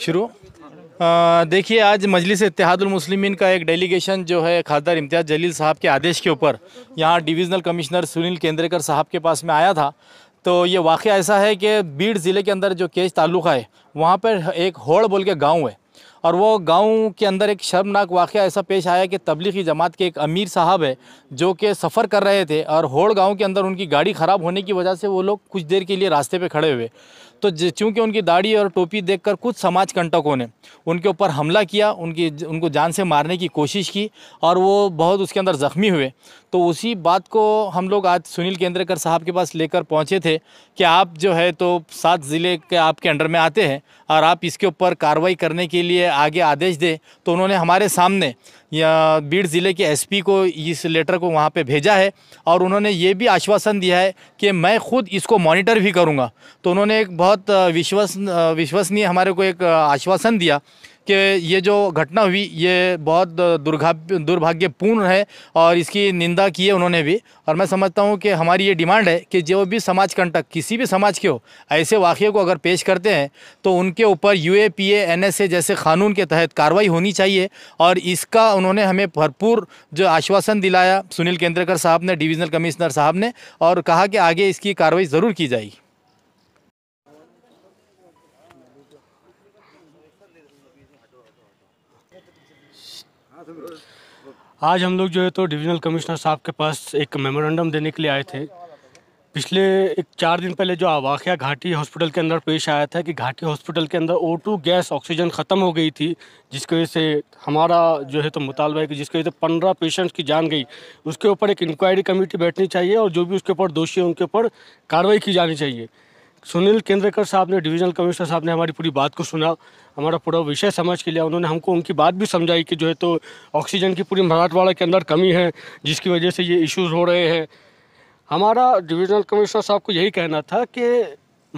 शुरू देखिए आज मजलिस इतिहादुलमसलिमिन का एक डेलीगेशन जो है खासदार इम्तियाज़ जलील साहब के आदेश के ऊपर यहाँ डिविज़नल कमिश्नर सुनील केंद्रेकर साहब के पास में आया था तो ये वाक़ ऐसा है कि बीड़ ज़िले के अंदर जो केस ताल्लुक़ है वहाँ पर एक होड़ बोल के गाँव है और वो गांव के अंदर एक शर्मनाक वाक़ ऐसा पेश आया कि तबलीगी जमात के एक अमीर साहब है जो कि सफ़र कर रहे थे और होड़ गाँव के अंदर उनकी गाड़ी ख़राब होने की वजह से वो लोग कुछ देर के लिए रास्ते पर खड़े हुए तो चूंकि उनकी दाढ़ी और टोपी देखकर कुछ समाज कंटकों ने उनके ऊपर हमला किया उनकी उनको जान से मारने की कोशिश की और वो बहुत उसके अंदर ज़ख्मी हुए तो उसी बात को हम लोग आज सुनील केंद्रेकर साहब के पास लेकर पहुँचे थे कि आप जो है तो सात ज़िले के आपके अंडर में आते हैं और आप इसके ऊपर कार्रवाई करने के लिए आगे आदेश दें तो उन्होंने हमारे सामने या बीड़ ज़िले के एसपी को इस लेटर को वहाँ पे भेजा है और उन्होंने ये भी आश्वासन दिया है कि मैं खुद इसको मॉनिटर भी करूँगा तो उन्होंने एक बहुत विश्वस विश्वसनीय हमारे को एक आश्वासन दिया कि ये जो घटना हुई ये बहुत दुर्भाग्यपूर्ण है और इसकी निंदा की है उन्होंने भी और मैं समझता हूँ कि हमारी ये डिमांड है कि जो भी समाज कंटक किसी भी समाज के हो ऐसे वाक़े को अगर पेश करते हैं तो उनके ऊपर यू ए पी एनएसए जैसे कानून के तहत कार्रवाई होनी चाहिए और इसका उन्होंने हमें भरपूर जो आश्वासन दिलाया सुनील केंद्रकर साहब ने डिविजनल कमिश्नर साहब ने और कहा कि आगे इसकी कार्रवाई ज़रूर की जाएगी आज हम लोग जो है तो डिविजनल कमिश्नर साहब के पास एक मेमोरेंडम देने के लिए आए थे पिछले एक चार दिन पहले जो वाक़ घाटी हॉस्पिटल के अंदर पेश आया था कि घाटी हॉस्पिटल के अंदर ओ टू गैस ऑक्सीजन ख़त्म हो गई थी जिसकी वजह से हमारा जो है तो मुतालबा है कि जिसकी वजह से पंद्रह पेशेंट्स की जान गई उसके ऊपर एक इंक्वायरी कमेटी बैठनी चाहिए और जो भी उसके ऊपर दोषी है उनके ऊपर कार्रवाई की जानी चाहिए सुनील केंद्रकर साहब ने डिवीजनल कमिश्नर साहब ने हमारी पूरी बात को सुना हमारा पूरा विषय समझ के लिया उन्होंने हमको उनकी बात भी समझाई कि जो है तो ऑक्सीजन की पूरी मराठवाड़ा के अंदर कमी है जिसकी वजह से ये इश्यूज़ हो रहे हैं हमारा डिवीजनल कमिश्नर साहब को यही कहना था कि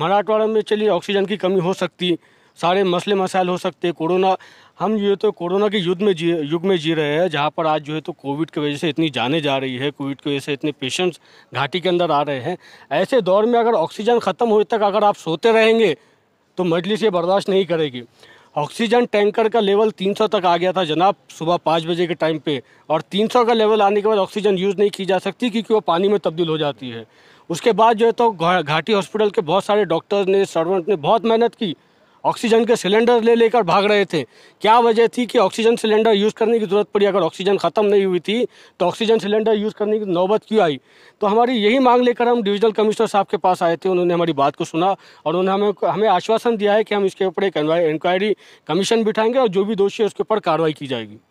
मराठवाड़ा में चलिए ऑक्सीजन की कमी हो सकती सारे मसले मसाइल हो सकते हैं कोरोना हम ये तो कोरोना के युद्ध में जी युग में जी रहे हैं जहाँ पर आज जो है तो कोविड की वजह से इतनी जाने जा रही है कोविड की वजह से इतने पेशेंट्स घाटी के अंदर आ रहे हैं ऐसे दौर में अगर ऑक्सीजन ख़त्म होने तक अगर आप सोते रहेंगे तो मजलिस ये बर्दाश्त नहीं करेगी ऑक्सीजन टैंकर का लेवल 300 तक आ गया था जनाब सुबह पाँच बजे के टाइम पे और 300 का लेवल आने के बाद ऑक्सीजन यूज़ नहीं की जा सकती क्योंकि वो पानी में तब्दील हो जाती है उसके बाद जो है तो घाटी हॉस्पिटल के बहुत सारे डॉक्टर्स ने सर्वेंट ने बहुत मेहनत की ऑक्सीजन के सिलेंडर ले लेकर भाग रहे थे क्या वजह थी कि ऑक्सीजन सिलेंडर यूज़ करने की ज़रूरत पड़ी अगर ऑक्सीजन ख़त्म नहीं हुई थी तो ऑक्सीजन सिलेंडर यूज़ करने की नौबत क्यों आई तो हमारी यही मांग लेकर हम डिविजनल कमिश्नर साहब के पास आए थे उन्होंने हमारी बात को सुना और उन्होंने हमें हमें आश्वासन दिया है कि हम इसके ऊपर एक इंक्वायरी कमीशन बिठाएंगे और जो भी दोषी है उसके ऊपर कार्रवाई की जाएगी